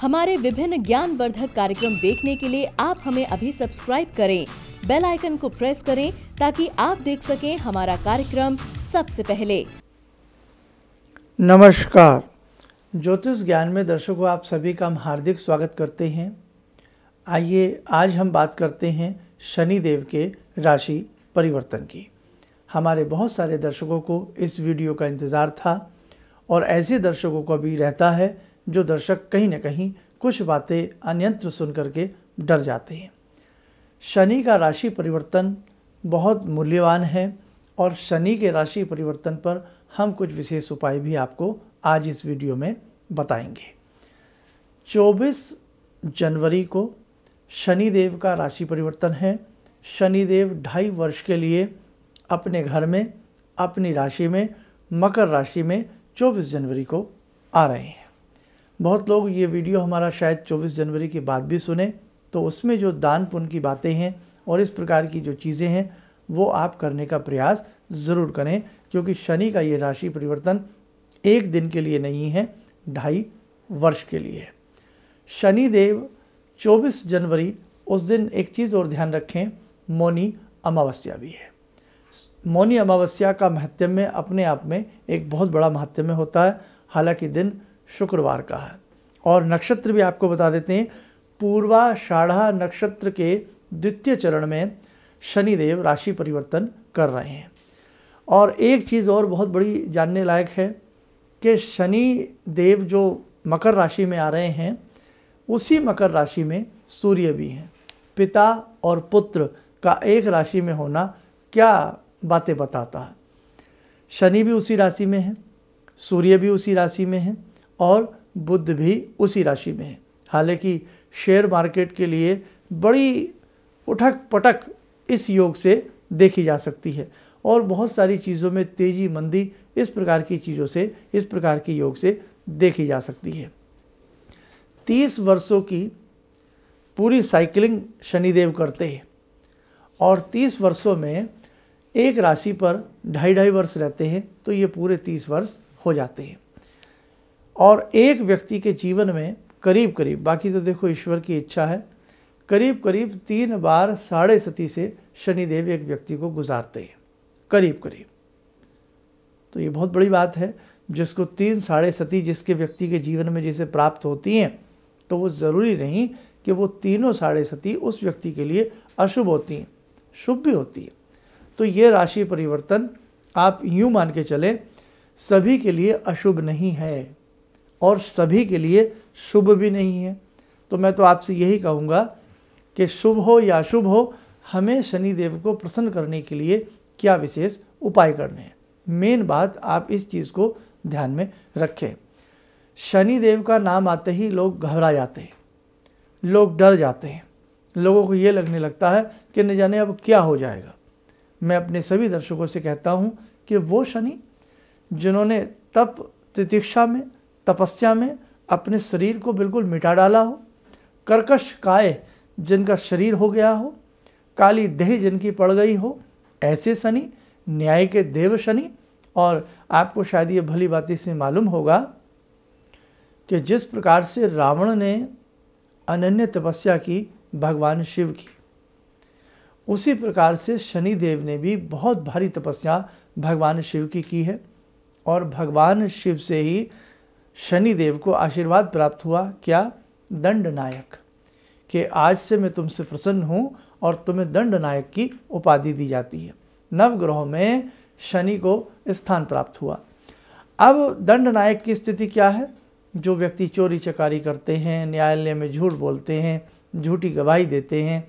हमारे विभिन्न ज्ञानवर्धक कार्यक्रम देखने के लिए आप हमें अभी सब्सक्राइब करें बेल आइकन को प्रेस करें ताकि आप देख सकें हमारा कार्यक्रम सबसे पहले नमस्कार ज्योतिष ज्ञान में दर्शकों आप सभी का हम हार्दिक स्वागत करते हैं आइए आज हम बात करते हैं शनि देव के राशि परिवर्तन की हमारे बहुत सारे दर्शकों को इस वीडियो का इंतज़ार था और ऐसे दर्शकों को भी रहता है जो दर्शक कहीं ना कहीं कुछ बातें अन्यंत्र सुन करके डर जाते हैं शनि का राशि परिवर्तन बहुत मूल्यवान है और शनि के राशि परिवर्तन पर हम कुछ विशेष उपाय भी आपको आज इस वीडियो में बताएंगे 24 जनवरी को शनि देव का राशि परिवर्तन है शनि देव ढाई वर्ष के लिए अपने घर में अपनी राशि में मकर राशि में 24 जनवरी को आ रहे हैं बहुत लोग ये वीडियो हमारा शायद 24 जनवरी के बाद भी सुने तो उसमें जो दान पुण्य की बातें हैं और इस प्रकार की जो चीज़ें हैं वो आप करने का प्रयास ज़रूर करें क्योंकि शनि का ये राशि परिवर्तन एक दिन के लिए नहीं है ढाई वर्ष के लिए है शनि देव 24 जनवरी उस दिन एक चीज़ और ध्यान रखें मौनी अमावस्या भी है मौनी अमावस्या का महत्व में अपने आप में एक बहुत बड़ा महत्व में होता है हालांकि दिन शुक्रवार का है और नक्षत्र भी आपको बता देते हैं पूर्वाषाढ़ा नक्षत्र के द्वितीय चरण में शनिदेव राशि परिवर्तन कर रहे हैं और एक चीज़ और बहुत बड़ी जानने लायक है कि शनि देव जो मकर राशि में आ रहे हैं उसी मकर राशि में सूर्य भी हैं पिता और पुत्र का एक राशि में होना क्या बातें बताता है शनि भी उसी राशि में है सूर्य भी उसी राशि में है और बुद्ध भी उसी राशि में है हालांकि शेयर मार्केट के लिए बड़ी उठक पटक इस योग से देखी जा सकती है और बहुत सारी चीज़ों में तेज़ी मंदी इस प्रकार की चीज़ों से इस प्रकार के योग से देखी जा सकती है तीस वर्षों की पूरी साइकिलिंग शनिदेव करते हैं और तीस वर्षों में एक राशि पर ढाई ढाई वर्ष रहते हैं तो ये पूरे तीस वर्ष हो जाते हैं और एक व्यक्ति के जीवन में करीब करीब बाकी तो देखो ईश्वर की इच्छा है करीब करीब तीन बार साढ़े सती से शनिदेव एक व्यक्ति को गुजारते हैं करीब करीब तो ये बहुत बड़ी बात है जिसको तीन साढ़े सती जिसके व्यक्ति के जीवन में जिसे प्राप्त होती हैं तो वो ज़रूरी नहीं कि वो तीनों साढ़े सती उस व्यक्ति के लिए अशुभ होती हैं शुभ भी होती है तो ये राशि परिवर्तन आप यूँ मान के चले सभी के लिए अशुभ नहीं है और सभी के लिए शुभ भी नहीं है तो मैं तो आपसे यही कहूँगा कि शुभ हो या शुभ हो हमें शनि देव को प्रसन्न करने के लिए क्या विशेष उपाय करने हैं मेन बात आप इस चीज़ को ध्यान में रखें शनि देव का नाम आते ही लोग घबरा जाते हैं लोग डर जाते हैं लोगों को ये लगने लगता है कि न जाने अब क्या हो जाएगा मैं अपने सभी दर्शकों से कहता हूँ कि वो शनि जिन्होंने तप प्रतीक्षा में तपस्या में अपने शरीर को बिल्कुल मिटा डाला हो कर्कश काय जिनका शरीर हो गया हो काली देह जिनकी पड़ गई हो ऐसे शनि न्याय के देव शनि और आपको शायद ये भली बात से मालूम होगा कि जिस प्रकार से रावण ने अनन्य तपस्या की भगवान शिव की उसी प्रकार से शनि देव ने भी बहुत भारी तपस्या भगवान शिव की की है और भगवान शिव से ही शनिदेव को आशीर्वाद प्राप्त हुआ क्या दंड नायक कि आज से मैं तुमसे प्रसन्न हूँ और तुम्हें दंड नायक की उपाधि दी जाती है नवग्रहों में शनि को स्थान प्राप्त हुआ अब दंड नायक की स्थिति क्या है जो व्यक्ति चोरी चकारी करते हैं न्यायालय में झूठ बोलते हैं झूठी गवाही देते हैं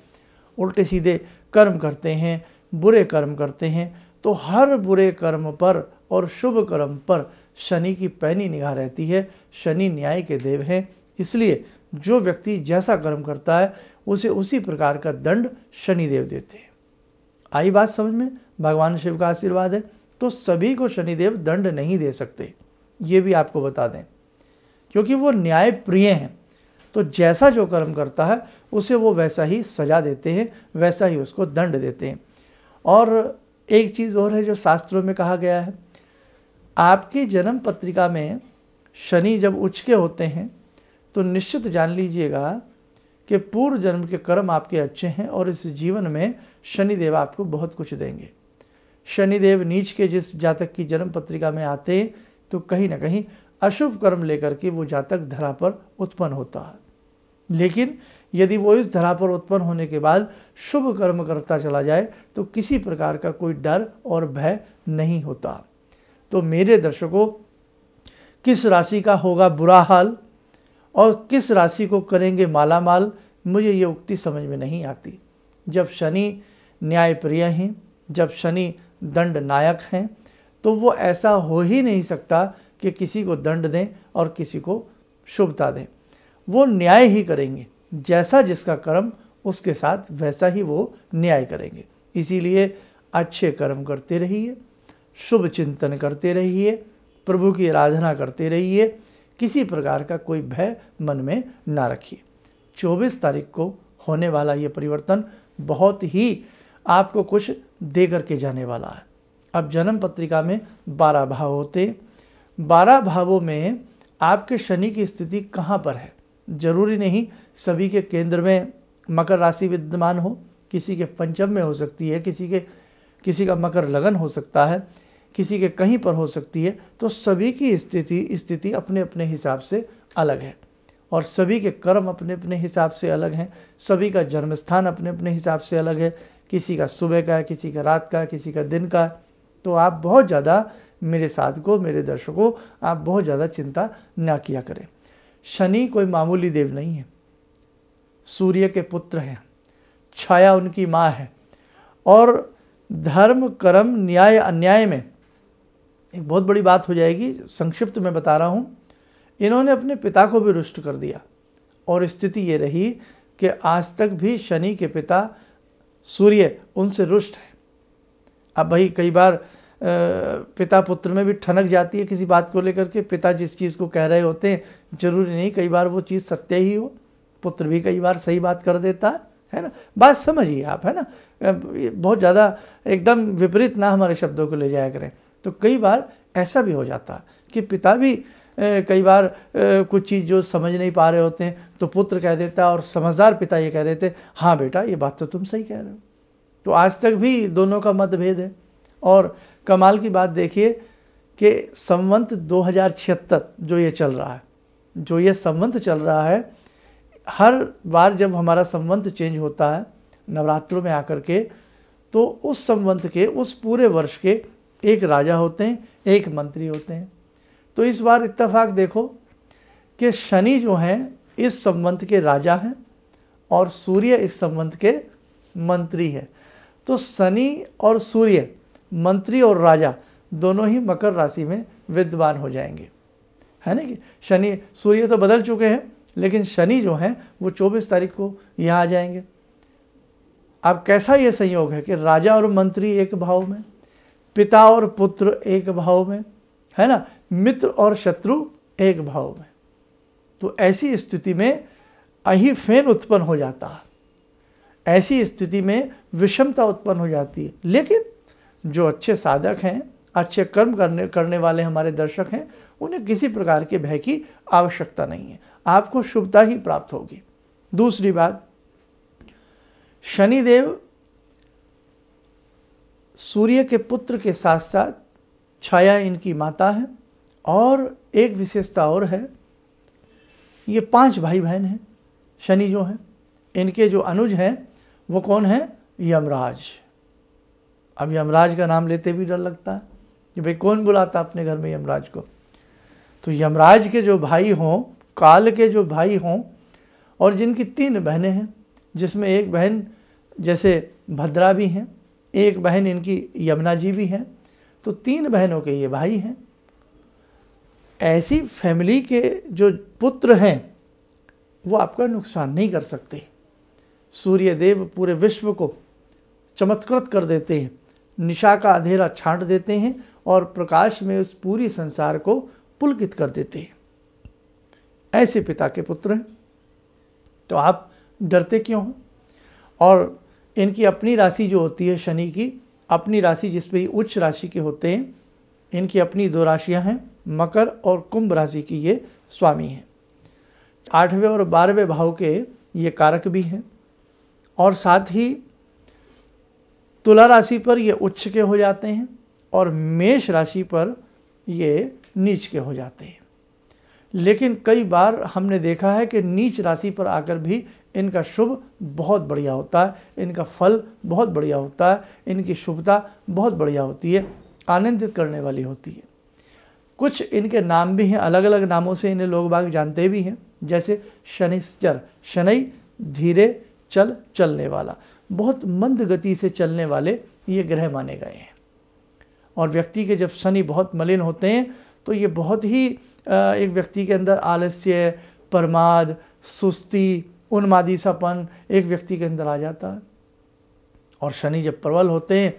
उल्टे सीधे कर्म करते हैं बुरे कर्म करते हैं तो हर बुरे कर्म पर और शुभ कर्म पर शनि की पैनी निगाह रहती है शनि न्याय के देव हैं इसलिए जो व्यक्ति जैसा कर्म करता है उसे उसी प्रकार का दंड शनिदेव देते हैं आई बात समझ में भगवान शिव का आशीर्वाद है तो सभी को शनिदेव दंड नहीं दे सकते ये भी आपको बता दें क्योंकि वो न्याय प्रिय हैं तो जैसा जो कर्म करता है उसे वो वैसा ही सजा देते हैं वैसा ही उसको दंड देते हैं और एक चीज़ और है जो शास्त्रों में कहा गया है आपकी जन्म पत्रिका में शनि जब उच्च के होते हैं तो निश्चित जान लीजिएगा कि पूर्व जन्म के कर्म आपके अच्छे हैं और इस जीवन में शनिदेव आपको बहुत कुछ देंगे शनिदेव नीच के जिस जातक की जन्म पत्रिका में आते तो कहीं ना कहीं अशुभ कर्म लेकर के वो जातक धरा पर उत्पन्न होता है लेकिन यदि वो इस धरा पर उत्पन्न होने के बाद शुभ कर्म करता चला जाए तो किसी प्रकार का कोई डर और भय नहीं होता तो मेरे दर्शकों किस राशि का होगा बुरा हाल और किस राशि को करेंगे माला माल मुझे ये उक्ति समझ में नहीं आती जब शनि न्यायप्रिय हैं जब शनि दंड नायक हैं तो वो ऐसा हो ही नहीं सकता कि किसी को दंड दें और किसी को शुभता दें वो न्याय ही करेंगे जैसा जिसका कर्म उसके साथ वैसा ही वो न्याय करेंगे इसीलिए अच्छे कर्म करते रहिए शुभ चिंतन करते रहिए प्रभु की आराधना करते रहिए किसी प्रकार का कोई भय मन में ना रखिए 24 तारीख को होने वाला ये परिवर्तन बहुत ही आपको कुछ दे करके जाने वाला है अब जन्म पत्रिका में बारह भाव होते बारह भावों में आपके शनि की स्थिति कहाँ पर है जरूरी नहीं सभी के केंद्र में मकर राशि विद्यमान हो किसी के पंचम में हो सकती है किसी के किसी का मकर लगन हो सकता है किसी के कहीं पर हो सकती है तो सभी की स्थिति स्थिति अपने अपने हिसाब से अलग है और सभी के कर्म अपने अपने हिसाब से अलग हैं सभी का जन्म स्थान अपने अपने हिसाब से अलग है किसी का सुबह का है किसी का रात का है किसी का दिन का है तो आप बहुत ज़्यादा मेरे साथ को मेरे दर्शकों आप बहुत ज़्यादा चिंता ना किया करें शनि कोई मामूली देव नहीं है सूर्य के पुत्र हैं छाया उनकी माँ है और धर्म कर्म न्याय अन्याय में एक बहुत बड़ी बात हो जाएगी संक्षिप्त में बता रहा हूँ इन्होंने अपने पिता को भी रुष्ट कर दिया और स्थिति ये रही कि आज तक भी शनि के पिता सूर्य उनसे रुष्ट है अब भाई कई बार पिता पुत्र में भी ठनक जाती है किसी बात को लेकर के पिता जिस चीज़ को कह रहे होते हैं जरूरी नहीं कई बार वो चीज़ सत्य ही हो पुत्र भी कई बार सही बात कर देता है है ना बात समझिए आप है ना बहुत ज़्यादा एकदम विपरीत ना हमारे शब्दों को ले जाया करें तो कई बार ऐसा भी हो जाता है कि पिता भी कई बार कुछ चीज़ जो समझ नहीं पा रहे होते हैं तो पुत्र कह देता और समझदार पिता ये कह देते हाँ बेटा ये बात तो तुम सही कह रहे हो तो आज तक भी दोनों का मतभेद है और कमाल की बात देखिए कि संवंत दो जो ये चल रहा है जो ये संवंत चल रहा है हर बार जब हमारा संवंत चेंज होता है नवरात्रों में आकर के तो उस संवंत के उस पूरे वर्ष के एक राजा होते हैं एक मंत्री होते हैं तो इस बार इत्तेफाक देखो कि शनि जो हैं इस संबंध के राजा हैं और सूर्य इस संबंध के मंत्री हैं तो शनि और सूर्य मंत्री और राजा दोनों ही मकर राशि में विद्वान हो जाएंगे है ना कि शनि सूर्य तो बदल चुके हैं लेकिन शनि जो हैं वो 24 तारीख को यहाँ आ जाएंगे अब कैसा ये संयोग है कि राजा और मंत्री एक भाव में पिता और पुत्र एक भाव में है ना मित्र और शत्रु एक भाव में तो ऐसी स्थिति में अहिफेन उत्पन्न हो जाता है ऐसी स्थिति में विषमता उत्पन्न हो जाती है लेकिन जो अच्छे साधक हैं अच्छे कर्म करने करने वाले हमारे दर्शक हैं उन्हें किसी प्रकार के भय की आवश्यकता नहीं है आपको शुभता ही प्राप्त होगी दूसरी बात शनिदेव सूर्य के पुत्र के साथ साथ छाया इनकी माता है और एक विशेषता और है ये पांच भाई बहन हैं शनि जो हैं इनके जो अनुज हैं वो कौन हैं यमराज अब यमराज का नाम लेते भी डर लगता है कि भाई कौन बुलाता अपने घर में यमराज को तो यमराज के जो भाई हों काल के जो भाई हों और जिनकी तीन बहनें हैं जिसमें एक बहन जैसे भद्रा भी हैं एक बहन इनकी यमुना जी भी हैं तो तीन बहनों के ये भाई हैं ऐसी फैमिली के जो पुत्र हैं वो आपका नुकसान नहीं कर सकते सूर्य देव पूरे विश्व को चमत्कृत कर देते हैं निशा का अंधेरा छांट देते हैं और प्रकाश में उस पूरी संसार को पुलकित कर देते हैं ऐसे पिता के पुत्र हैं तो आप डरते क्यों हो और इनकी अपनी राशि जो होती है शनि की अपनी राशि जिसपे उच्च राशि के होते हैं इनकी अपनी दो राशियां हैं मकर और कुंभ राशि की ये स्वामी हैं आठवें और बारहवें भाव के ये कारक भी हैं और साथ ही तुला राशि पर ये उच्च के हो जाते हैं और मेष राशि पर ये नीच के हो जाते हैं लेकिन कई बार हमने देखा है कि नीच राशि पर आकर भी इनका शुभ बहुत बढ़िया होता है इनका फल बहुत बढ़िया होता है इनकी शुभता बहुत बढ़िया होती है आनंदित करने वाली होती है कुछ इनके नाम भी हैं अलग अलग नामों से इन्हें लोग बाग जानते भी हैं जैसे शनिश्चर शनि धीरे चल चलने वाला बहुत मंद गति से चलने वाले ये ग्रह माने गए हैं और व्यक्ति के जब शनि बहुत मलिन होते हैं तो ये बहुत ही एक व्यक्ति के अंदर आलस्य प्रमाद सुस्ती सापन एक व्यक्ति के अंदर आ जाता है और शनि जब प्रबल होते हैं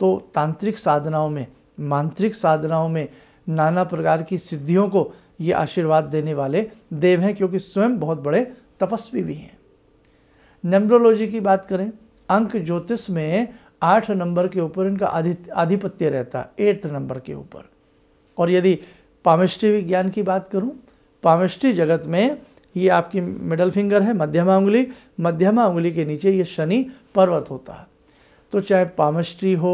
तो तांत्रिक साधनाओं में मांत्रिक साधनाओं में नाना प्रकार की सिद्धियों को ये आशीर्वाद देने वाले देव हैं क्योंकि स्वयं बहुत बड़े तपस्वी भी हैं नम्ब्रोलॉजी की बात करें अंक ज्योतिष में आठ नंबर के ऊपर इनका आधिपत्य रहता है एट्थ नंबर के ऊपर और यदि पामिष्टि विज्ञान की बात करूं पामिष्टि जगत में ये आपकी मिडल फिंगर है मध्यमा उंगली मध्यमा उंगली के नीचे ये शनि पर्वत होता है तो चाहे पामस्ट्री हो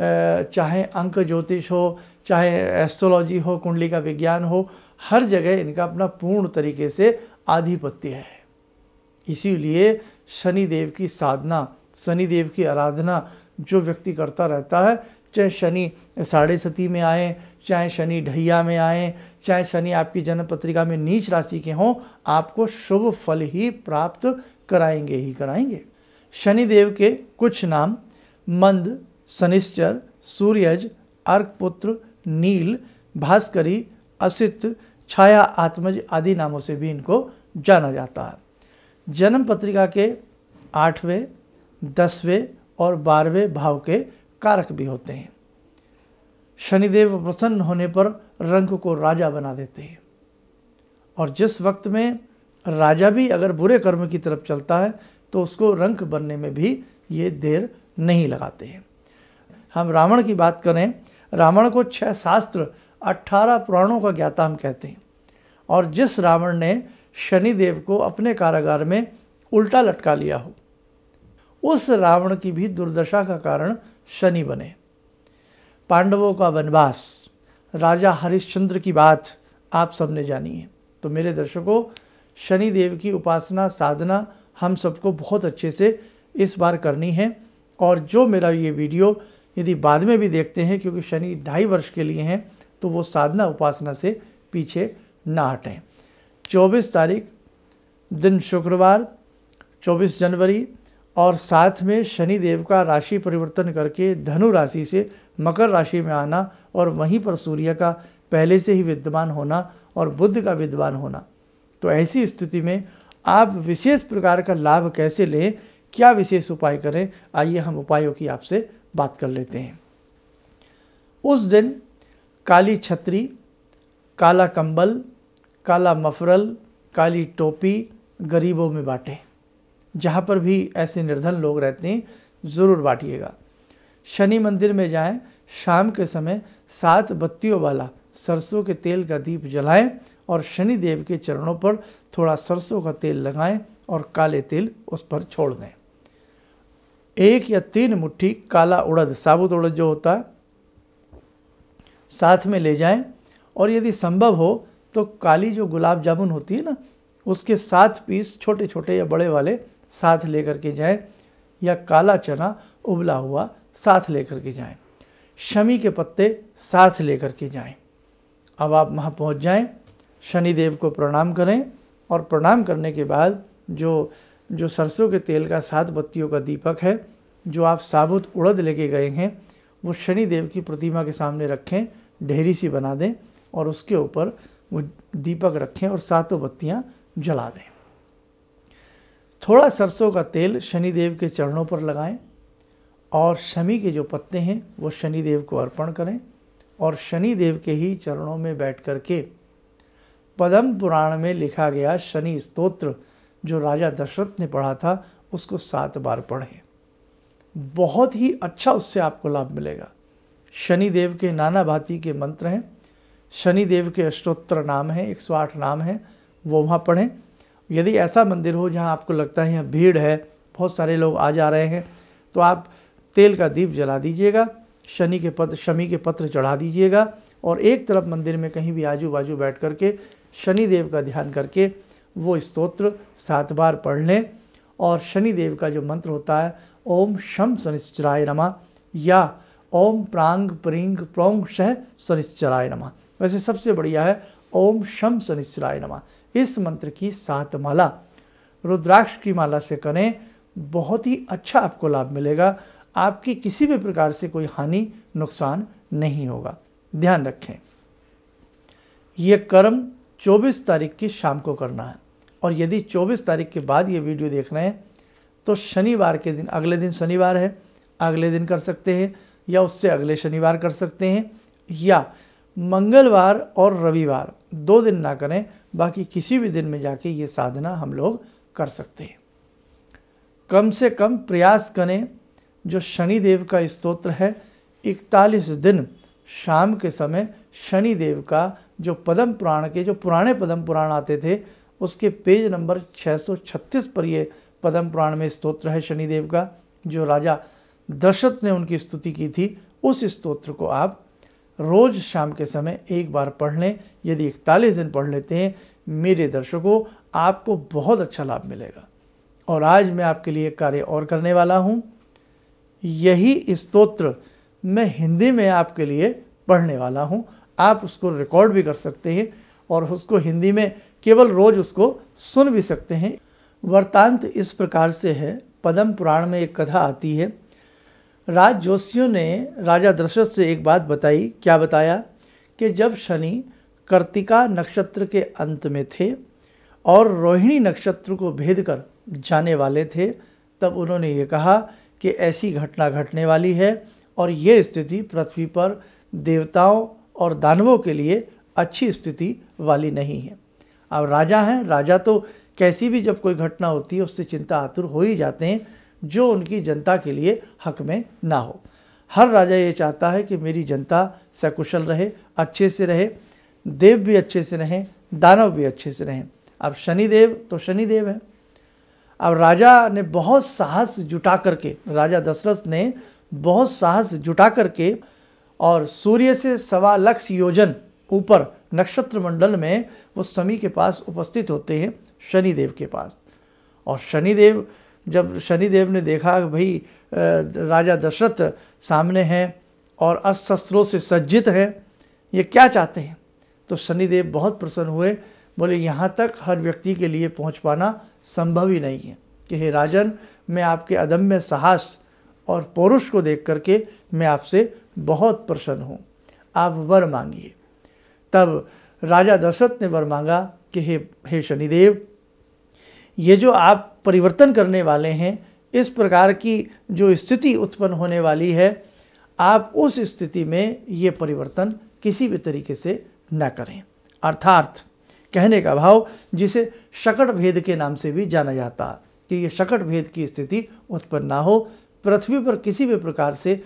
चाहे अंक ज्योतिष हो चाहे एस्ट्रोलॉजी हो कुंडली का विज्ञान हो हर जगह इनका अपना पूर्ण तरीके से आधिपत्य है इसीलिए शनिदेव की साधना शनिदेव की आराधना जो व्यक्ति करता रहता है चाहे शनि साढ़े सती में आए चाहे शनि ढैया में आए चाहे शनि आपकी जन्म पत्रिका में नीच राशि के हों आपको शुभ फल ही प्राप्त कराएंगे ही कराएंगे शनिदेव के कुछ नाम मंद शनिश्चर सूर्यज अर्कपुत्र नील भास्करी असित छाया आत्मज आदि नामों से भी इनको जाना जाता है जन्म पत्रिका के आठवें दसवें और बारहवें भाव के कारक भी होते हैं शनिदेव प्रसन्न होने पर रंग को राजा बना देते हैं और जिस वक्त में राजा भी अगर बुरे कर्म की तरफ चलता है तो उसको रंक बनने में भी ये देर नहीं लगाते हैं हम रावण की बात करें रावण को छह शास्त्र अट्ठारह पुराणों का ज्ञाता हम कहते हैं और जिस रावण ने शनिदेव को अपने कारागार में उल्टा लटका लिया हो उस रावण की भी दुर्दशा का कारण शनि बने पांडवों का वनवास राजा हरिश्चंद्र की बात आप सबने जानी है तो मेरे दर्शकों शनि देव की उपासना साधना हम सबको बहुत अच्छे से इस बार करनी है और जो मेरा ये वीडियो यदि बाद में भी देखते हैं क्योंकि शनि ढाई वर्ष के लिए हैं तो वो साधना उपासना से पीछे ना हटें 24 तारीख दिन शुक्रवार 24 जनवरी और साथ में शनि देव का राशि परिवर्तन करके धनु राशि से मकर राशि में आना और वहीं पर सूर्य का पहले से ही विद्यमान होना और बुद्ध का विद्वान होना तो ऐसी स्थिति में आप विशेष प्रकार का लाभ कैसे लें क्या विशेष उपाय करें आइए हम उपायों की आपसे बात कर लेते हैं उस दिन काली छतरी काला कंबल काला मफरल काली टोपी गरीबों में बांटें जहाँ पर भी ऐसे निर्धन लोग रहते हैं ज़रूर बांटिएगा शनि मंदिर में जाएं शाम के समय सात बत्तियों वाला सरसों के तेल का दीप जलाएं और शनि देव के चरणों पर थोड़ा सरसों का तेल लगाएं और काले तेल उस पर छोड़ दें एक या तीन मुट्ठी काला उड़द साबुत उड़द जो होता है साथ में ले जाएं और यदि संभव हो तो काली जो गुलाब जामुन होती है ना उसके सात पीस छोटे छोटे या बड़े वाले साथ लेकर के जाएं या काला चना उबला हुआ साथ लेकर के जाएं शमी के पत्ते साथ लेकर के जाएं अब आप वहाँ पहुँच जाएँ शनिदेव को प्रणाम करें और प्रणाम करने के बाद जो जो सरसों के तेल का सात बत्तियों का दीपक है जो आप साबुत उड़द लेके गए हैं वो शनिदेव की प्रतिमा के सामने रखें ढेरी सी बना दें और उसके ऊपर वो दीपक रखें और सातों बत्तियाँ जला दें थोड़ा सरसों का तेल शनिदेव के चरणों पर लगाएं और शमी के जो पत्ते हैं वो शनिदेव को अर्पण करें और शनिदेव के ही चरणों में बैठ कर के पद्म पुराण में लिखा गया शनि स्तोत्र जो राजा दशरथ ने पढ़ा था उसको सात बार पढ़ें बहुत ही अच्छा उससे आपको लाभ मिलेगा शनिदेव के नाना भांति के मंत्र हैं शनिदेव के अष्टोत्तर नाम हैं आठ नाम हैं वो वहाँ पढ़ें यदि ऐसा मंदिर हो जहाँ आपको लगता है यहाँ भीड़ है बहुत सारे लोग आ जा रहे हैं तो आप तेल का दीप जला दीजिएगा शनि के पत्र शमी के पत्र चढ़ा दीजिएगा और एक तरफ मंदिर में कहीं भी आजू बाजू बैठ करके शनि देव का ध्यान करके वो स्त्रोत्र सात बार पढ़ लें और शनि देव का जो मंत्र होता है ओम शम शनिश्चराय नमा या ओम प्रांग प्रिंग प्रोंग शह शनिश्चराय नमा वैसे सबसे बढ़िया है ओम शम शनिश्चराय नमा इस मंत्र की सात माला रुद्राक्ष की माला से करें बहुत ही अच्छा आपको लाभ मिलेगा आपकी किसी भी प्रकार से कोई हानि नुकसान नहीं होगा ध्यान रखें ये कर्म 24 तारीख की शाम को करना है और यदि 24 तारीख के बाद ये वीडियो देख रहे हैं तो शनिवार के दिन अगले दिन शनिवार है अगले दिन कर सकते हैं या उससे अगले शनिवार कर सकते हैं या मंगलवार और रविवार दो दिन ना करें बाकी किसी भी दिन में जाके ये साधना हम लोग कर सकते हैं कम से कम प्रयास करें जो शनि देव का स्तोत्र है इकतालीस दिन शाम के समय शनि देव का जो पदम पुराण के जो पुराने पदम पुराण आते थे उसके पेज नंबर 636 पर ये पदम पुराण में स्तोत्र है शनिदेव का जो राजा दशरथ ने उनकी स्तुति की थी उस स्तोत्र को आप रोज़ शाम के समय एक बार पढ़ लें यदि इकतालीस दिन पढ़ लेते हैं मेरे दर्शकों आपको बहुत अच्छा लाभ मिलेगा और आज मैं आपके लिए कार्य और करने वाला हूँ यही स्तोत्र मैं हिंदी में आपके लिए पढ़ने वाला हूँ आप उसको रिकॉर्ड भी कर सकते हैं और उसको हिंदी में केवल रोज़ उसको सुन भी सकते हैं वर्तांत इस प्रकार से है पदम पुराण में एक कथा आती है राज जोशियों ने राजा दशरथ से एक बात बताई क्या बताया कि जब शनि कर्तिका नक्षत्र के अंत में थे और रोहिणी नक्षत्र को भेद कर जाने वाले थे तब उन्होंने ये कहा कि ऐसी घटना घटने वाली है और ये स्थिति पृथ्वी पर देवताओं और दानवों के लिए अच्छी स्थिति वाली नहीं है अब राजा हैं राजा तो कैसी भी जब कोई घटना होती है उससे चिंता आतुर हो ही जाते हैं जो उनकी जनता के लिए हक में ना हो हर राजा ये चाहता है कि मेरी जनता सकुशल रहे अच्छे से रहे देव भी अच्छे से रहें दानव भी अच्छे से रहें अब शनिदेव तो शनिदेव हैं अब राजा ने बहुत साहस जुटा करके राजा दशरथ ने बहुत साहस जुटा करके और सूर्य से सवा लक्ष योजन ऊपर नक्षत्र मंडल में वो समी के पास उपस्थित होते हैं शनिदेव के पास और शनिदेव जब शनिदेव ने देखा भाई राजा दशरथ सामने हैं और अस्त्रों से सज्जित हैं ये क्या चाहते हैं तो शनिदेव बहुत प्रसन्न हुए बोले यहाँ तक हर व्यक्ति के लिए पहुँच पाना संभव ही नहीं है कि हे राजन मैं आपके अदम्य साहस और पौरुष को देख करके मैं आपसे बहुत प्रसन्न हूँ आप वर मांगिए तब राजा दशरथ ने वर मांगा कि हे हे शनिदेव ये जो आप परिवर्तन करने वाले हैं इस प्रकार की जो स्थिति उत्पन्न होने वाली है आप उस स्थिति में ये परिवर्तन किसी भी तरीके से न करें अर्थार्थ कहने का भाव जिसे शकट भेद के नाम से भी जाना जाता कि ये शकट भेद की स्थिति उत्पन्न ना हो पृथ्वी पर किसी भी प्रकार से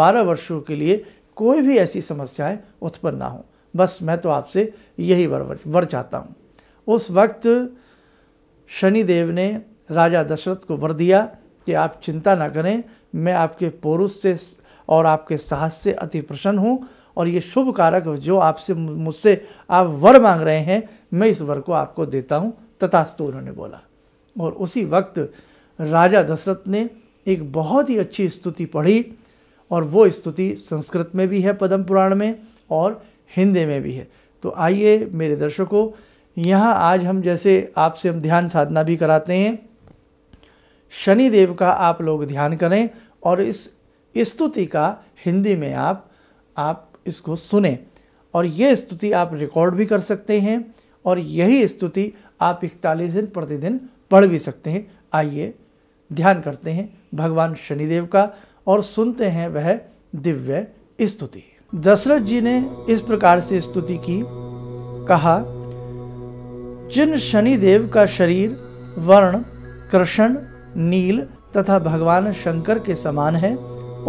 बारह वर्षों के लिए कोई भी ऐसी समस्याएं उत्पन्न ना हों बस मैं तो आपसे यही वर वर चाहता हूँ उस वक्त शनिदेव ने राजा दशरथ को वर दिया कि आप चिंता ना करें मैं आपके पौरुष से और आपके साहस से अति प्रसन्न हूँ और ये शुभ कारक जो आपसे मुझसे आप वर मांग रहे हैं मैं इस वर को आपको देता हूँ तथास्तु उन्होंने बोला और उसी वक्त राजा दशरथ ने एक बहुत ही अच्छी स्तुति पढ़ी और वो स्तुति संस्कृत में भी है पद्म पुराण में और हिंदी में भी है तो आइए मेरे दर्शकों यहाँ आज हम जैसे आपसे हम ध्यान साधना भी कराते हैं शनि देव का आप लोग ध्यान करें और इस स्तुति का हिंदी में आप आप इसको सुने और ये स्तुति आप रिकॉर्ड भी कर सकते हैं और यही स्तुति आप इकतालीस दिन प्रतिदिन पढ़ भी सकते हैं आइए ध्यान करते हैं भगवान शनिदेव का और सुनते हैं वह दिव्य स्तुति दशरथ जी ने इस प्रकार से स्तुति की कहा जिन शनिदेव का शरीर वर्ण कृष्ण नील तथा भगवान शंकर के समान है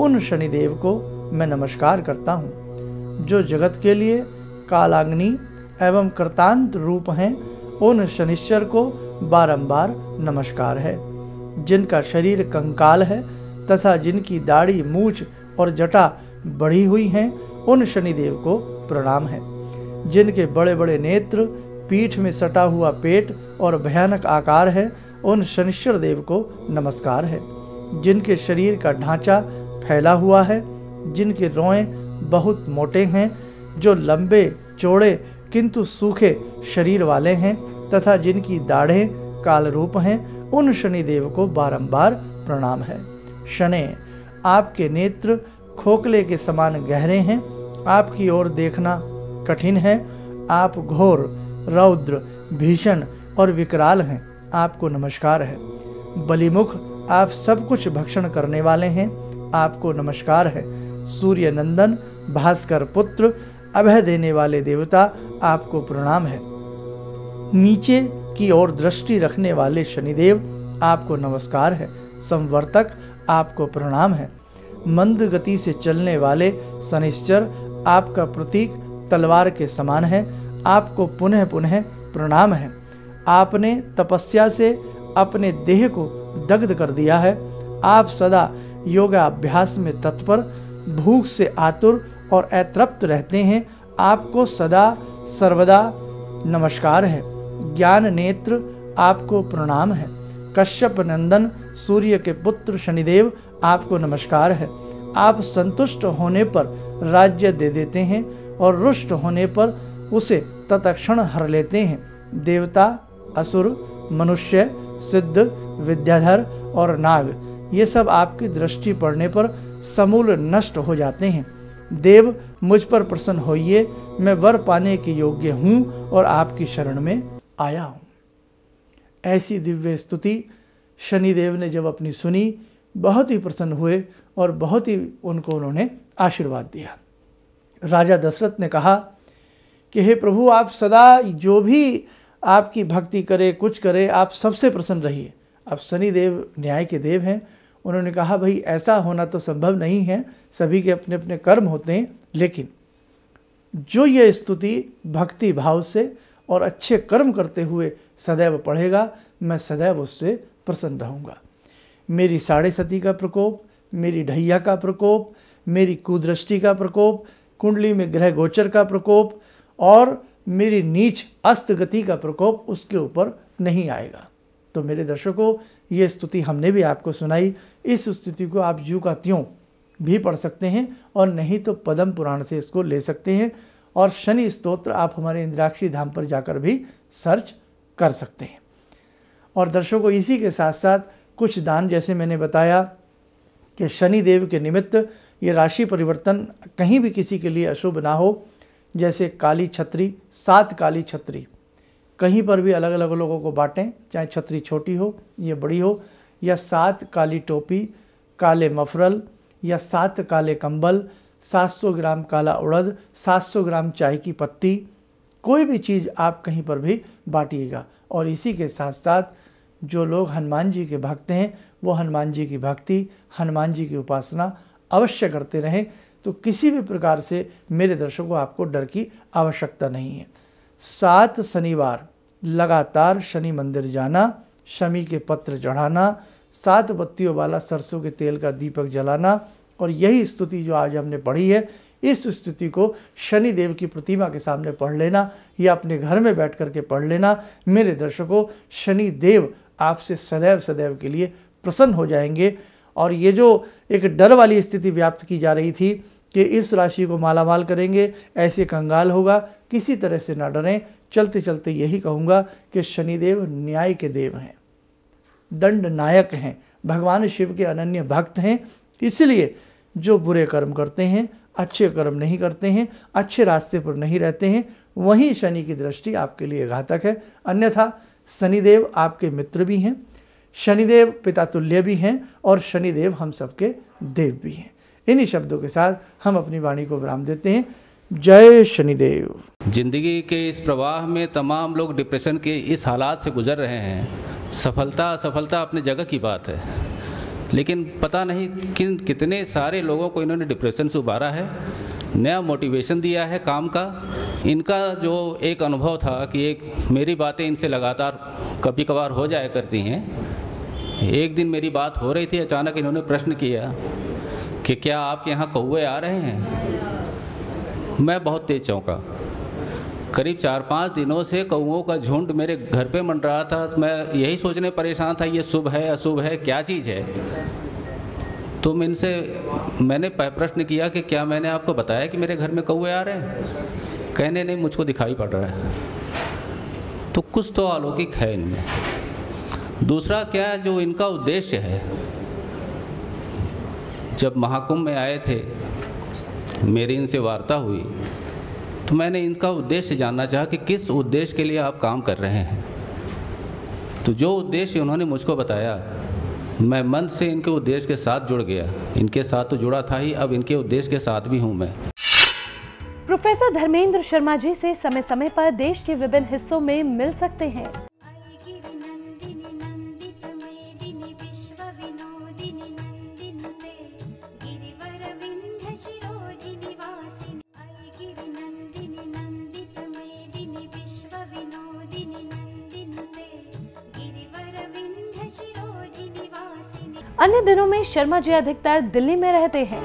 उन शनिदेव को मैं नमस्कार करता हूँ जो जगत के लिए कालाग्नि एवं कृतांत रूप हैं उन शनिश्चर को बारंबार नमस्कार है जिनका शरीर कंकाल है तथा जिनकी दाढ़ी मूछ और जटा बढ़ी हुई हैं उन शनिदेव को प्रणाम है जिनके बड़े बड़े नेत्र पीठ में सटा हुआ पेट और भयानक आकार है उन शनिश्वर देव को नमस्कार है जिनके शरीर का ढांचा फैला हुआ है जिनके रोएं बहुत मोटे हैं जो लंबे चौड़े किंतु सूखे शरीर वाले हैं तथा जिनकी दाढ़ें रूप हैं उन शनिदेव को बारंबार प्रणाम है शनि आपके नेत्र खोखले के समान गहरे हैं आपकी ओर देखना कठिन है आप घोर रौद्र भीषण और विकराल हैं आपको नमस्कार है बलिमुख आप सब कुछ भक्षण करने वाले हैं आपको नमस्कार है सूर्य नंदन भास्कर पुत्र अभय देने वाले देवता आपको प्रणाम है नीचे की ओर दृष्टि रखने वाले शनिदेव आपको नमस्कार है संवर्तक आपको प्रणाम है मंद गति से चलने वाले शनिश्चर आपका प्रतीक तलवार के समान है आपको पुनः पुनः प्रणाम है आपने तपस्या से अपने देह को दग्ध कर दिया है आप सदा योगाभ्यास में तत्पर भूख से आतुर और अतृप्त रहते हैं आपको सदा सर्वदा नमस्कार है ज्ञान नेत्र आपको प्रणाम है कश्यप नंदन सूर्य के पुत्र शनिदेव आपको नमस्कार है आप संतुष्ट होने पर राज्य दे देते हैं और रुष्ट होने पर उसे तत्क्षण हर लेते हैं देवता असुर मनुष्य सिद्ध विद्याधर और नाग ये सब आपकी दृष्टि पड़ने पर समूल नष्ट हो जाते हैं देव मुझ पर प्रसन्न होइए मैं वर पाने के योग्य हूँ और आपकी शरण में आया हूँ ऐसी दिव्य स्तुति शनिदेव ने जब अपनी सुनी बहुत ही प्रसन्न हुए और बहुत ही उनको उन्होंने आशीर्वाद दिया राजा दशरथ ने कहा कि हे प्रभु आप सदा जो भी आपकी भक्ति करे कुछ करे आप सबसे प्रसन्न रहिए अब शनिदेव न्याय के देव हैं उन्होंने कहा भाई ऐसा होना तो संभव नहीं है सभी के अपने अपने कर्म होते हैं लेकिन जो ये स्तुति भक्ति भाव से और अच्छे कर्म करते हुए सदैव पढ़ेगा मैं सदैव उससे प्रसन्न रहूँगा मेरी साढ़े सती का प्रकोप मेरी ढैया का प्रकोप मेरी कुदृष्टि का प्रकोप कुंडली में ग्रह गोचर का प्रकोप और मेरी नीच अस्त गति का प्रकोप उसके ऊपर नहीं आएगा तो मेरे दर्शकों ये स्तुति हमने भी आपको सुनाई इस स्तुति को आप जू का त्यों भी पढ़ सकते हैं और नहीं तो पदम पुराण से इसको ले सकते हैं और शनि स्तोत्र आप हमारे इंद्राक्षी धाम पर जाकर भी सर्च कर सकते हैं और दर्शकों इसी के साथ साथ कुछ दान जैसे मैंने बताया कि शनि देव के निमित्त ये राशि परिवर्तन कहीं भी किसी के लिए अशुभ ना हो जैसे काली छतरी सात काली छतरी कहीं पर भी अलग अलग लोगों को बांटें चाहे छतरी छोटी हो या बड़ी हो या सात काली टोपी काले मफरल या सात काले कंबल 700 ग्राम काला उड़द 700 ग्राम चाय की पत्ती कोई भी चीज़ आप कहीं पर भी बांटिएगा और इसी के साथ साथ जो लोग हनुमान जी के भक्त हैं वो हनुमान जी की भक्ति हनुमान जी की उपासना अवश्य करते रहें तो किसी भी प्रकार से मेरे दर्शकों आपको डर की आवश्यकता नहीं है सात शनिवार लगातार शनि मंदिर जाना शमी के पत्र चढ़ाना सात बत्तियों वाला सरसों के तेल का दीपक जलाना और यही स्तुति जो आज हमने पढ़ी है इस स्थिति को शनि देव की प्रतिमा के सामने पढ़ लेना या अपने घर में बैठ कर के पढ़ लेना मेरे दर्शकों शनि देव आपसे सदैव सदैव के लिए प्रसन्न हो जाएंगे और ये जो एक डर वाली स्थिति व्याप्त की जा रही थी कि इस राशि को मालामाल करेंगे ऐसे कंगाल होगा किसी तरह से ना डरें चलते चलते यही कहूँगा कि शनिदेव न्याय के देव हैं दंड नायक हैं भगवान शिव के अनन्य भक्त हैं इसलिए जो बुरे कर्म करते हैं अच्छे कर्म नहीं करते हैं अच्छे रास्ते पर नहीं रहते हैं वहीं शनि की दृष्टि आपके लिए घातक है अन्यथा शनिदेव आपके मित्र भी हैं शनिदेव पिता तुल्य भी हैं और शनिदेव हम सबके देव भी हैं इन्हीं शब्दों के साथ हम अपनी वाणी को विराम देते हैं जय शनिदेव जिंदगी के इस प्रवाह में तमाम लोग डिप्रेशन के इस हालात से गुजर रहे हैं सफलता असफलता अपने जगह की बात है लेकिन पता नहीं किन कितने सारे लोगों को इन्होंने डिप्रेशन से उबारा है नया मोटिवेशन दिया है काम का इनका जो एक अनुभव था कि एक मेरी बातें इनसे लगातार कभी कभार हो जाया करती हैं एक दिन मेरी बात हो रही थी अचानक इन्होंने प्रश्न किया कि क्या आपके यहाँ कौए आ रहे हैं मैं बहुत तेज चौंका करीब चार पाँच दिनों से कौओं का झुंड मेरे घर पे मंड रहा था मैं यही सोचने परेशान था ये शुभ है अशुभ है क्या चीज़ है तो मैं इनसे मैंने प्रश्न किया कि क्या मैंने आपको बताया कि मेरे घर में कौए आ रहे हैं कहने नहीं मुझको दिखाई पड़ रहा है तो कुछ तो अलौकिक है इनमें दूसरा क्या है जो इनका उद्देश्य है जब महाकुंभ में आए थे मेरी इनसे वार्ता हुई तो मैंने इनका उद्देश्य जानना चाहा कि किस उद्देश्य के लिए आप काम कर रहे हैं तो जो उद्देश्य उन्होंने मुझको बताया मैं मन से इनके उद्देश्य के साथ जुड़ गया इनके साथ तो जुड़ा था ही अब इनके उद्देश्य के साथ भी हूँ मैं प्रोफेसर धर्मेंद्र शर्मा जी से समय समय पर देश के विभिन्न हिस्सों में मिल सकते हैं अन्य दिनों में शर्मा जी अधिकतर दिल्ली में रहते हैं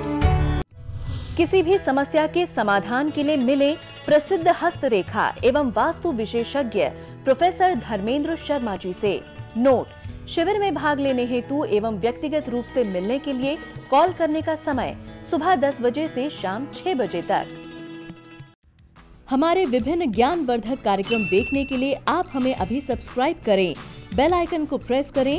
किसी भी समस्या के समाधान के लिए मिले प्रसिद्ध हस्तरेखा एवं वास्तु विशेषज्ञ प्रोफेसर धर्मेंद्र शर्मा जी से नोट शिविर में भाग लेने हेतु एवं व्यक्तिगत रूप से मिलने के लिए कॉल करने का समय सुबह 10 बजे से शाम 6 बजे तक हमारे विभिन्न ज्ञान वर्धक कार्यक्रम देखने के लिए आप हमें अभी सब्सक्राइब करें बेल आइकन को प्रेस करें